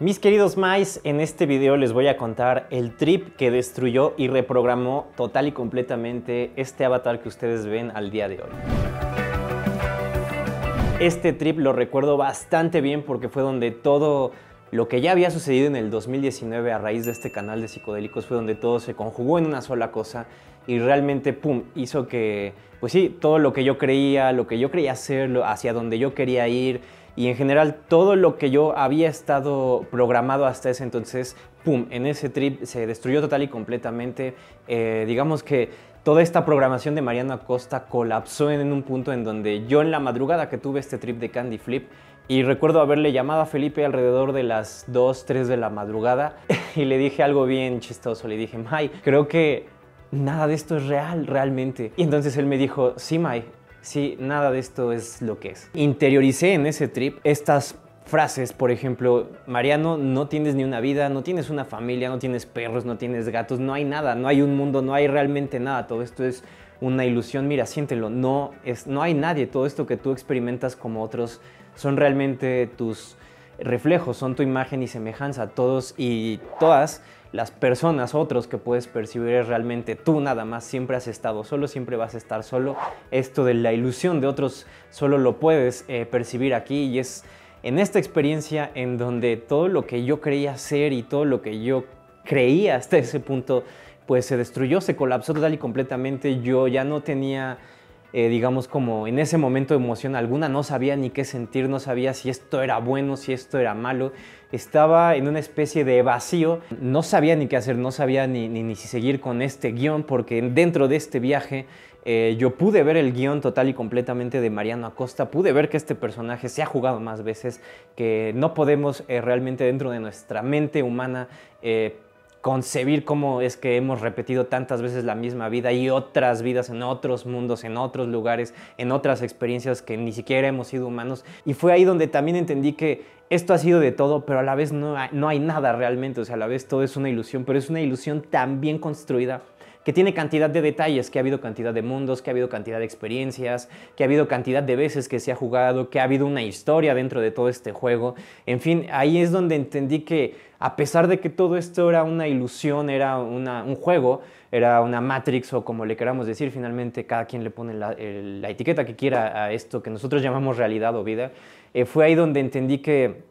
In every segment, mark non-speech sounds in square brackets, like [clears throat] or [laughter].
Mis queridos mice, en este video les voy a contar el trip que destruyó y reprogramó total y completamente este avatar que ustedes ven al día de hoy. Este trip lo recuerdo bastante bien porque fue donde todo lo que ya había sucedido en el 2019 a raíz de este canal de psicodélicos fue donde todo se conjugó en una sola cosa y realmente, pum, hizo que, pues sí, todo lo que yo creía, lo que yo creía hacer, hacia donde yo quería ir, y en general todo lo que yo había estado programado hasta ese entonces, ¡pum!, en ese trip se destruyó total y completamente. Eh, digamos que toda esta programación de Mariano Acosta colapsó en un punto en donde yo en la madrugada que tuve este trip de Candy Flip, y recuerdo haberle llamado a Felipe alrededor de las 2, 3 de la madrugada [laughs] y le dije algo bien chistoso. Le dije, Mai, creo que nada de esto es real realmente. Y entonces él me dijo, sí, Mai, sí, nada de esto es lo que es. Interioricé en ese trip estas frases, por ejemplo, Mariano, no tienes ni una vida, no tienes una familia, no tienes perros, no tienes gatos, no hay nada, no hay un mundo, no hay realmente nada, todo esto es una ilusión, mira, siéntelo, no, es, no hay nadie, todo esto que tú experimentas como otros son realmente tus reflejos, son tu imagen y semejanza, todos y todas las personas, otros que puedes percibir es realmente tú nada más, siempre has estado solo, siempre vas a estar solo. Esto de la ilusión de otros solo lo puedes eh, percibir aquí y es en esta experiencia en donde todo lo que yo creía ser y todo lo que yo creía hasta ese punto pues se destruyó, se colapsó total y completamente, yo ya no tenía eh, digamos como en ese momento de emoción alguna, no sabía ni qué sentir, no sabía si esto era bueno, si esto era malo, estaba en una especie de vacío, no sabía ni qué hacer, no sabía ni, ni, ni si seguir con este guión, porque dentro de este viaje eh, yo pude ver el guión total y completamente de Mariano Acosta, pude ver que este personaje se ha jugado más veces, que no podemos eh, realmente dentro de nuestra mente humana concebir cómo es que hemos repetido tantas veces la misma vida y otras vidas en otros mundos, en otros lugares, en otras experiencias que ni siquiera hemos sido humanos. Y fue ahí donde también entendí que esto ha sido de todo, pero a la vez no hay, nada realmente, o sea, a la vez todo es una ilusión, pero es una ilusión tan bien construida que tiene cantidad de detalles, que ha habido cantidad de mundos, que ha habido cantidad de experiencias, que ha habido cantidad de veces que se ha jugado, que ha habido una historia dentro de todo este juego. En fin, ahí es donde entendí que a pesar de que todo esto era una ilusión, era un juego, era una Matrix o como le queramos decir, finalmente cada quien le pone la, etiqueta que quiera a esto que nosotros llamamos realidad o vida, eh, fue ahí donde entendí que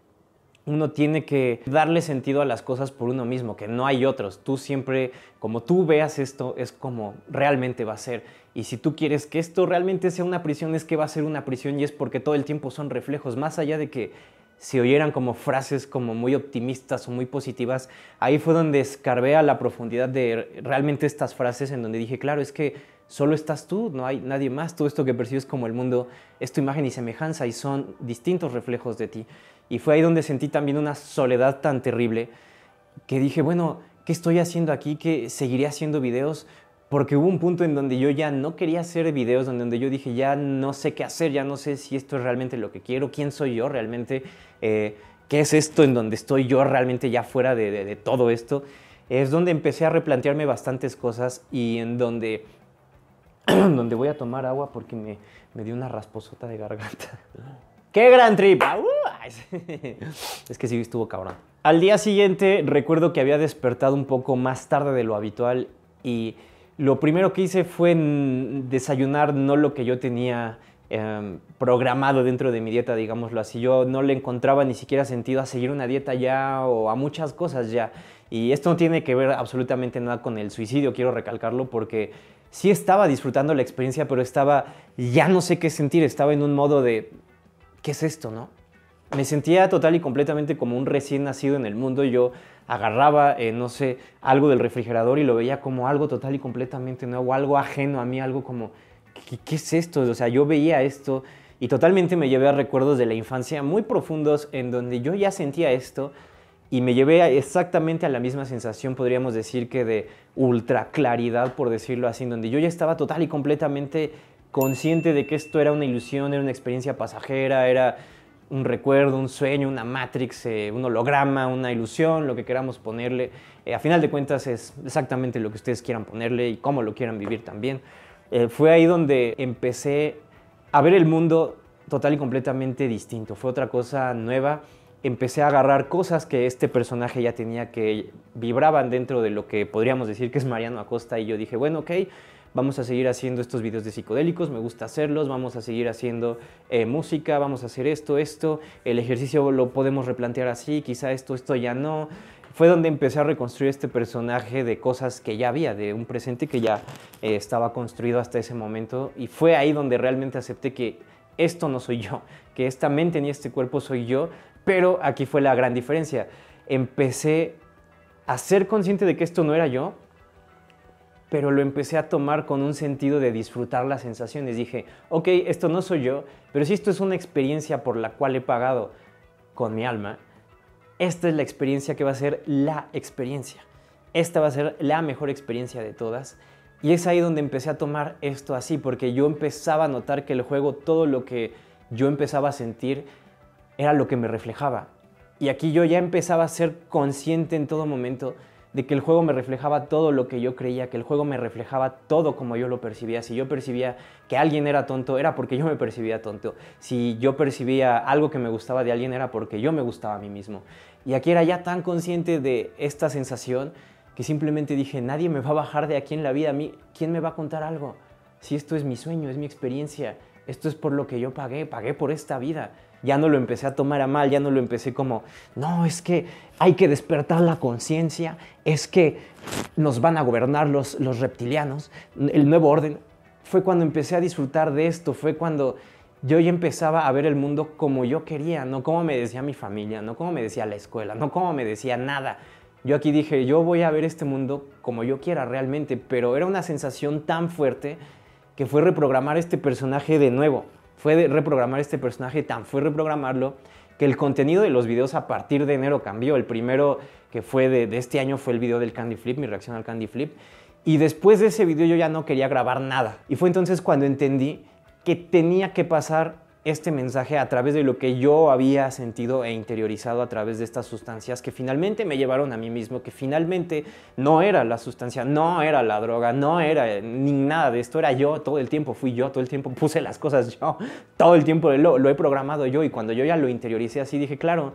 uno tiene que darle sentido a las cosas por uno mismo, que no hay otros. Tú siempre, como tú veas esto, es como realmente va a ser. Y si tú quieres que esto realmente sea una prisión, es que va a ser una prisión y es porque todo el tiempo son reflejos, más allá de que se oyeran como frases como muy optimistas o muy positivas, ahí fue donde escarbé a la profundidad de realmente estas frases en donde dije, claro, es que solo estás tú, no hay nadie más. Todo esto que percibes como el mundo es tu imagen y semejanza y son distintos reflejos de ti. Y fue ahí donde sentí también una soledad tan terrible que dije, bueno, ¿qué estoy haciendo aquí? ¿Qué seguiré haciendo videos? Porque hubo un punto en donde yo ya no quería hacer videos, donde yo dije, ya no sé qué hacer, ya no sé si esto es realmente lo que quiero, quién soy yo realmente, eh, qué es esto en donde estoy yo realmente ya fuera de todo esto. Es donde empecé a replantearme bastantes cosas y en donde [clears throat] donde voy a tomar agua porque me, dio una rasposota de garganta. [laughs] ¡Qué gran trip! Ah, uh, [laughs] es que sí estuvo cabrón. Al día siguiente recuerdo que había despertado un poco más tarde de lo habitual y lo primero que hice fue desayunar no lo que yo tenía em, programado dentro de mi dieta, digámoslo así. Yo no le encontraba ni siquiera sentido a seguir una dieta ya o a muchas cosas ya. Y esto no tiene que ver absolutamente nada con el suicidio, quiero recalcarlo porque sí estaba disfrutando la experiencia, pero estaba, ya no sé qué sentir, estaba en un modo de, ¿qué es esto, no? Me sentía total y completamente como un recién nacido en el mundo. Yo agarraba, eh, no sé, algo del refrigerador y lo veía como algo total y completamente nuevo, algo ajeno a mí, algo como, ¿qué, qué es esto? O sea, yo veía esto y totalmente me llevé a recuerdos de la infancia muy profundos en donde yo ya sentía esto, y me llevé exactamente a la misma sensación, podríamos decir, que de ultra claridad, por decirlo así, donde yo ya estaba total y completamente consciente de que esto era una ilusión, era una experiencia pasajera, era un recuerdo, un sueño, una matrix, eh, un holograma, una ilusión, lo que queramos ponerle. Eh, a final de cuentas es exactamente lo que ustedes quieran ponerle y cómo lo quieran vivir también. Eh, fue ahí donde empecé a ver el mundo total y completamente distinto. Fue otra cosa nueva empecé a agarrar cosas que este personaje ya tenía que vibraban dentro de lo que podríamos decir que es Mariano Acosta y yo dije, bueno, ok, vamos a seguir haciendo estos videos de psicodélicos, me gusta hacerlos, vamos a seguir haciendo eh, música, vamos a hacer esto, esto, el ejercicio lo podemos replantear así, quizá esto, esto ya no. Fue donde empecé a reconstruir este personaje de cosas que ya había, de un presente que ya eh, estaba construido hasta ese momento y fue ahí donde realmente acepté que esto no soy yo, que esta mente ni este cuerpo soy yo pero aquí fue la gran diferencia. Empecé a ser consciente de que esto no era yo, pero lo empecé a tomar con un sentido de disfrutar las sensaciones. Dije, ok, esto no soy yo, pero si esto es una experiencia por la cual he pagado con mi alma, esta es la experiencia que va a ser la experiencia. Esta va a ser la mejor experiencia de todas. Y es ahí donde empecé a tomar esto así, porque yo empezaba a notar que el juego, todo lo que yo empezaba a sentir, era lo que me reflejaba. Y aquí yo ya empezaba a ser consciente en todo momento de que el juego me reflejaba todo lo que yo creía, que el juego me reflejaba todo como yo lo percibía. Si yo percibía que alguien era tonto, era porque yo me percibía tonto. Si yo percibía algo que me gustaba de alguien, era porque yo me gustaba a mí mismo. Y aquí era ya tan consciente de esta sensación que simplemente dije, nadie me va a bajar de aquí en la vida, a mí, ¿quién me va a contar algo? Si esto es mi sueño, es mi experiencia, esto es por lo que yo pagué, pagué por esta vida. Ya no lo empecé a tomar a mal, ya no lo empecé como, no, es que hay que despertar la conciencia, es que nos van a gobernar los, los reptilianos, el nuevo orden. Fue cuando empecé a disfrutar de esto, fue cuando yo ya empezaba a ver el mundo como yo quería, no como me decía mi familia, no como me decía la escuela, no como me decía nada. Yo aquí dije, yo voy a ver este mundo como yo quiera realmente, pero era una sensación tan fuerte que fue reprogramar este personaje de nuevo fue de reprogramar este personaje, tan fue reprogramarlo que el contenido de los videos a partir de enero cambió. El primero que fue de, de, este año fue el video del Candy Flip, mi reacción al Candy Flip. Y después de ese video yo ya no quería grabar nada. Y fue entonces cuando entendí que tenía que pasar este mensaje a través de lo que yo había sentido e interiorizado a través de estas sustancias que finalmente me llevaron a mí mismo, que finalmente no era la sustancia, no era la droga, no era ni nada de esto, era yo todo el tiempo, fui yo todo el tiempo, [laughs] puse las cosas yo, todo el tiempo lo, lo he programado yo y cuando yo ya lo interioricé así dije, claro,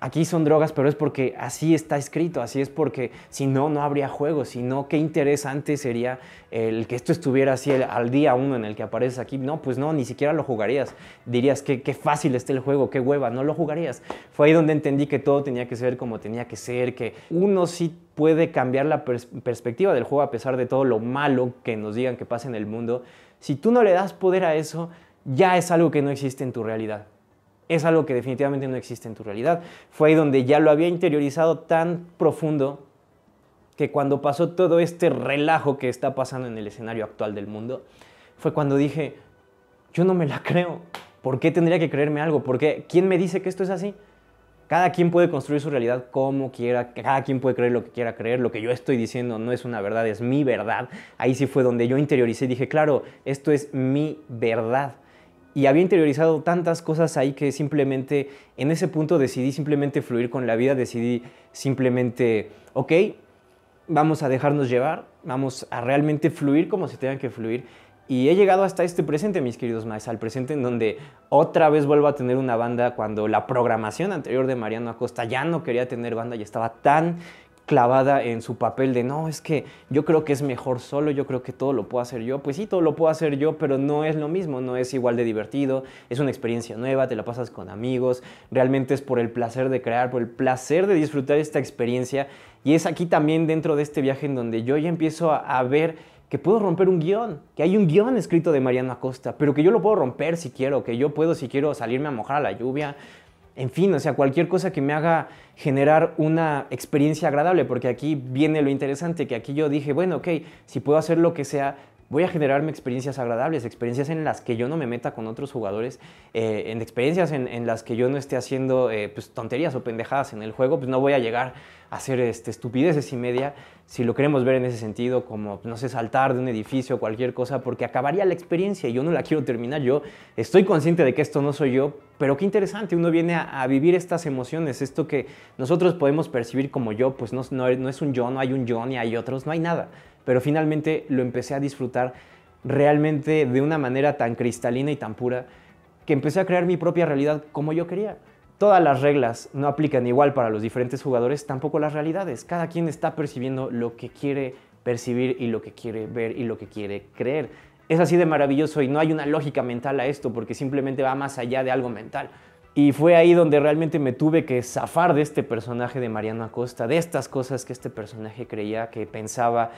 aquí son drogas, pero es porque así está escrito, así es porque si no, no habría juego, si no, qué interesante sería el que esto estuviera así al día uno en el que apareces aquí. No, pues no, ni siquiera lo jugarías. Dirías que qué fácil está el juego, qué hueva, no lo jugarías. Fue ahí donde entendí que todo tenía que ser como tenía que ser, que uno sí puede cambiar la perspectiva del juego a pesar de todo lo malo que nos digan que pasa en el mundo. Si tú no le das poder a eso, ya es algo que no existe en tu realidad es algo que definitivamente no existe en tu realidad. Fue ahí donde ya lo había interiorizado tan profundo que cuando pasó todo este relajo que está pasando en el escenario actual del mundo, fue cuando dije, yo no me la creo. ¿Por qué tendría que creerme algo? ¿Por qué? ¿Quién me dice que esto es así? Cada quien puede construir su realidad como quiera, cada quien puede creer lo que quiera creer, lo que yo estoy diciendo no es una verdad, es mi verdad. Ahí sí fue donde yo interioricé y dije, claro, esto es mi verdad y había interiorizado tantas cosas ahí que simplemente en ese punto decidí simplemente fluir con la vida, decidí simplemente, ok, vamos a dejarnos llevar, vamos a realmente fluir como se tengan que fluir. Y he llegado hasta este presente, mis queridos maestros, al presente en donde otra vez vuelvo a tener una banda cuando la programación anterior de Mariano Acosta ya no quería tener banda y estaba tan clavada en su papel de no, es que yo creo que es mejor solo, yo creo que todo lo puedo hacer yo. Pues sí, todo lo puedo hacer yo, pero no es lo mismo, no es igual de divertido, es una experiencia nueva, te la pasas con amigos, realmente es por el placer de crear, por el placer de disfrutar esta experiencia. Y es aquí también dentro de este viaje en donde yo ya empiezo a, ver que puedo romper un guión, que hay un guión escrito de Mariano Acosta, pero que yo lo puedo romper si quiero, que yo puedo si quiero salirme a mojar a la lluvia, en fin, o sea, cualquier cosa que me haga generar una experiencia agradable, porque aquí viene lo interesante, que aquí yo dije, bueno, ok, si puedo hacer lo que sea, voy a generarme experiencias agradables, experiencias en las que yo no me meta con otros jugadores, eh, en experiencias en, las que yo no esté haciendo eh, pues, tonterías o pendejadas en el juego, pues no voy a llegar a hacer este, estupideces y media, si lo queremos ver en ese sentido, como, pues, no sé, saltar de un edificio o cualquier cosa, porque acabaría la experiencia y yo no la quiero terminar. Yo estoy consciente de que esto no soy yo, pero qué interesante, uno viene a, vivir estas emociones, esto que nosotros podemos percibir como yo, pues no, no es un yo, no hay un yo, ni hay otros, no hay nada pero finalmente lo empecé a disfrutar realmente de una manera tan cristalina y tan pura que empecé a crear mi propia realidad como yo quería. Todas las reglas no aplican igual para los diferentes jugadores, tampoco las realidades. Cada quien está percibiendo lo que quiere percibir y lo que quiere ver y lo que quiere creer. Es así de maravilloso y no hay una lógica mental a esto porque simplemente va más allá de algo mental. Y fue ahí donde realmente me tuve que zafar de este personaje de Mariano Acosta, de estas cosas que este personaje creía, que pensaba,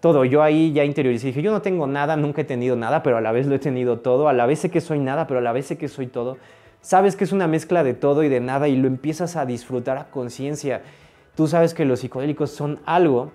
todo. Yo ahí ya interioricé, dije, yo no tengo nada, nunca he tenido nada, pero a la vez lo he tenido todo, a la vez sé que soy nada, pero a la vez sé que soy todo. Sabes que es una mezcla de todo y de nada y lo empiezas a disfrutar a conciencia. Tú sabes que los psicodélicos son algo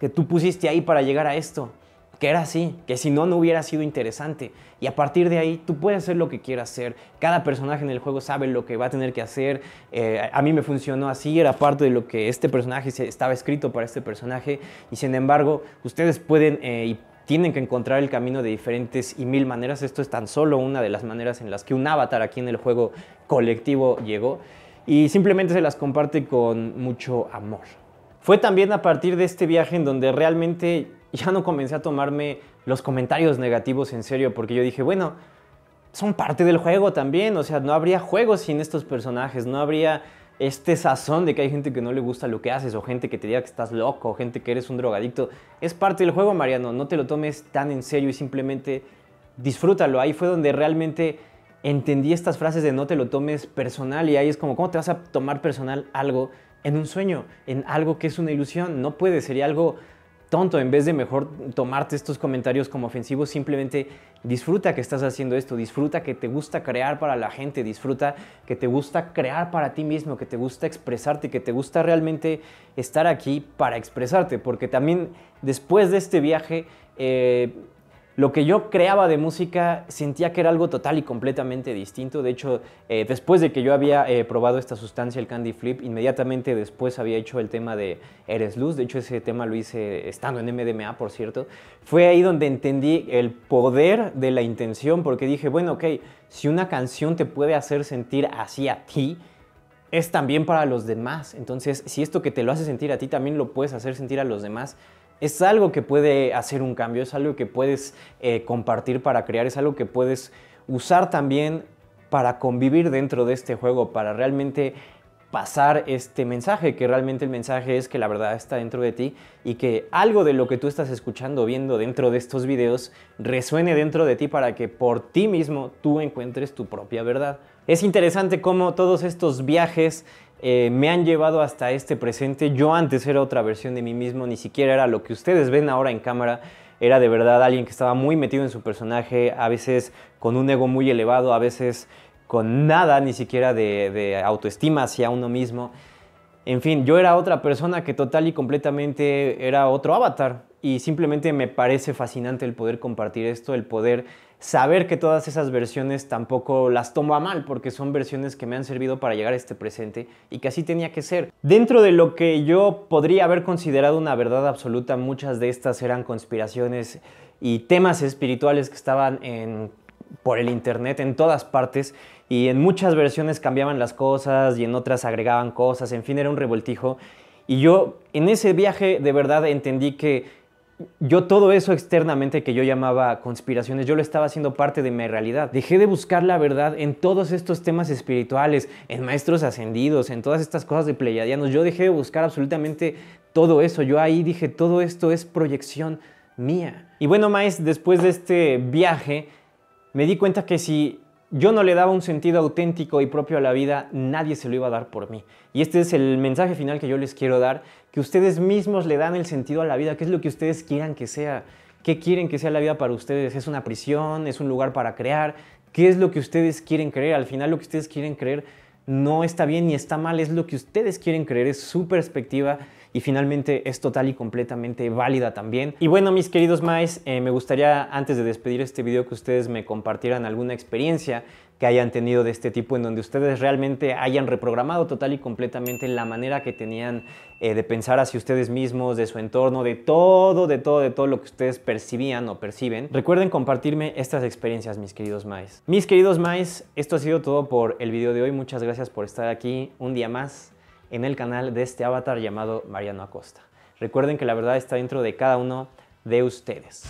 que tú pusiste ahí para llegar a esto que era así, que si no, no hubiera sido interesante. Y a partir de ahí, tú puedes hacer lo que quieras hacer. Cada personaje en el juego sabe lo que va a tener que hacer. Eh, a mí me funcionó así, era parte de lo que este personaje estaba escrito para este personaje. Y sin embargo, ustedes pueden eh, y tienen que encontrar el camino de diferentes y mil maneras. Esto es tan solo una de las maneras en las que un avatar aquí en el juego colectivo llegó. Y simplemente se las comparte con mucho amor. Fue también a partir de este viaje en donde realmente ya no comencé a tomarme los comentarios negativos en serio, porque yo dije, bueno, son parte del juego también, o sea, no habría juego sin estos personajes, no habría este sazón de que hay gente que no le gusta lo que haces, o gente que te diga que estás loco, o gente que eres un drogadicto. Es parte del juego, Mariano, no te lo tomes tan en serio y simplemente disfrútalo. Ahí fue donde realmente entendí estas frases de no te lo tomes personal y ahí es como, ¿cómo te vas a tomar personal algo en un sueño, en algo que es una ilusión? No puede, sería algo tonto, en vez de mejor tomarte estos comentarios como ofensivos, simplemente disfruta que estás haciendo esto, disfruta que te gusta crear para la gente, disfruta que te gusta crear para ti mismo, que te gusta expresarte, que te gusta realmente estar aquí para expresarte, porque también después de este viaje... Eh, lo que yo creaba de música sentía que era algo total y completamente distinto. De hecho, eh, después de que yo había eh, probado esta sustancia, el Candy Flip, inmediatamente después había hecho el tema de Eres Luz. De hecho, ese tema lo hice estando en MDMA, por cierto. Fue ahí donde entendí el poder de la intención, porque dije, bueno, ok, si una canción te puede hacer sentir así a ti, es también para los demás. Entonces, si esto que te lo hace sentir a ti también lo puedes hacer sentir a los demás, es algo que puede hacer un cambio, es algo que puedes eh, compartir para crear, es algo que puedes usar también para convivir dentro de este juego, para realmente pasar este mensaje, que realmente el mensaje es que la verdad está dentro de ti y que algo de lo que tú estás escuchando, viendo dentro de estos videos, resuene dentro de ti para que por ti mismo tú encuentres tu propia verdad. Es interesante cómo todos estos viajes eh, me han llevado hasta este presente. Yo antes era otra versión de mí mismo, ni siquiera era lo que ustedes ven ahora en cámara. Era de verdad alguien que estaba muy metido en su personaje, a veces con un ego muy elevado, a veces con nada ni siquiera de, de autoestima hacia uno mismo. En fin, yo era otra persona que total y completamente era otro avatar. Y simplemente me parece fascinante el poder compartir esto, el poder saber que todas esas versiones tampoco las tomo a mal, porque son versiones que me han servido para llegar a este presente y que así tenía que ser. Dentro de lo que yo podría haber considerado una verdad absoluta, muchas de estas eran conspiraciones y temas espirituales que estaban por el internet en todas partes y en muchas versiones cambiaban las cosas y en otras agregaban cosas, en fin, era un revoltijo. Y yo en ese viaje de verdad entendí que yo todo eso externamente que yo llamaba conspiraciones, yo lo estaba haciendo parte de mi realidad. Dejé de buscar la verdad en todos estos temas espirituales, en maestros ascendidos, en todas estas cosas de pleiadianos. Yo dejé de buscar absolutamente todo eso. Yo ahí dije, todo esto es proyección mía. Y bueno, Maes, después de este viaje, me di cuenta que si yo no le daba un sentido auténtico y propio a la vida, nadie se lo iba a dar por mí. Y este es el mensaje final que yo les quiero dar, que ustedes mismos le dan el sentido a la vida, que es lo que ustedes quieran que sea. ¿Qué quieren que sea la vida para ustedes? ¿Es una prisión? ¿Es un lugar para crear? ¿Qué es lo que ustedes quieren creer? Al final lo que ustedes quieren creer no está bien ni está mal, es lo que ustedes quieren creer, es su perspectiva y finalmente es total y completamente válida también. Y bueno, mis queridos maes, eh, me gustaría antes de despedir este video que ustedes me compartieran alguna experiencia que hayan tenido de este tipo en donde ustedes realmente hayan reprogramado total y completamente la manera que tenían eh, de pensar hacia ustedes mismos, de su entorno, de todo, de todo, de todo lo que ustedes percibían o perciben. Recuerden compartirme estas experiencias, mis queridos maes. Mis queridos maes, esto ha sido todo por el video de hoy. Muchas gracias por estar aquí un día más en el canal de este avatar llamado Mariano Acosta. Recuerden que la verdad está dentro de cada uno de ustedes.